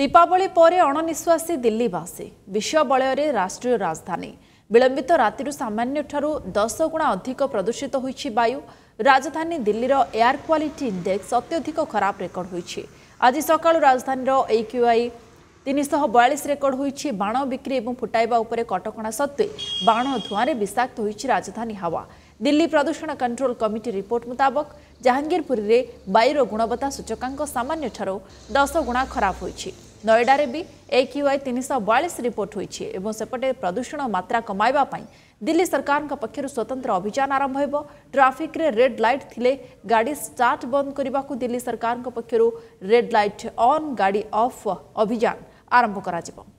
দীপাবলি পরে অণনিশ্বাসী দিল্লীবাসী বিশ্ব বলয়ের রাষ্ট্রীয় রাজধানী বিলম্বিত সামান্য ঠার দশ গুণা অধিক প্রদূষিত হয়েছে বায়ু রাজধানী দিল্লীর এয়ার কোয়ালিটি ইন্ডেক্স অত্যধিক খারাপ রেকর্ড হয়েছে আজ সকাল রাজধানীর এই কিউআই তিনশহ বয়াশ রেকর্ড হয়েছে বাণ বিক্রি এবং ফুটাইবা উপরে কটকণা সত্ত্বে বাণ ধূয়ারে বিষাক্ত হয়েছে রাজধানী হাওয়া দিল্লী প্রদূষণ কন্ট্রোল কমিটি রিপোর্ট মুতাবক জাহাঙ্গীরপুরীরে বায়ুর গুণবত্তা সূচকাঙ্ক সামান্য ঠার দশ গুণা খারাপ হয়েছে ନଏଡ଼ାରେ ବି ଏ କ୍ୟୁଆଇ ତିନିଶହ ବୟାଳିଶ ରିପୋର୍ଟ ହୋଇଛି ଏବଂ ସେପଟେ ପ୍ରଦୂଷଣ ମାତ୍ରା କମାଇବା ପାଇଁ ଦିଲ୍ଲୀ ସରକାରଙ୍କ ପକ୍ଷରୁ ସ୍ୱତନ୍ତ୍ର ଅଭିଯାନ ଆରମ୍ଭ ହେବ ଟ୍ରାଫିକ୍ରେ ରେଡ୍ ଲାଇଟ୍ ଥିଲେ ଗାଡ଼ି ଷ୍ଟାର୍ଟ ବନ୍ଦ କରିବାକୁ ଦିଲ୍ଲୀ ସରକାରଙ୍କ ପକ୍ଷରୁ ରେଡ୍ ଲାଇଟ୍ ଅନ୍ ଗାଡ଼ି ଅଫ୍ ଅଭିଯାନ ଆରମ୍ଭ କରାଯିବ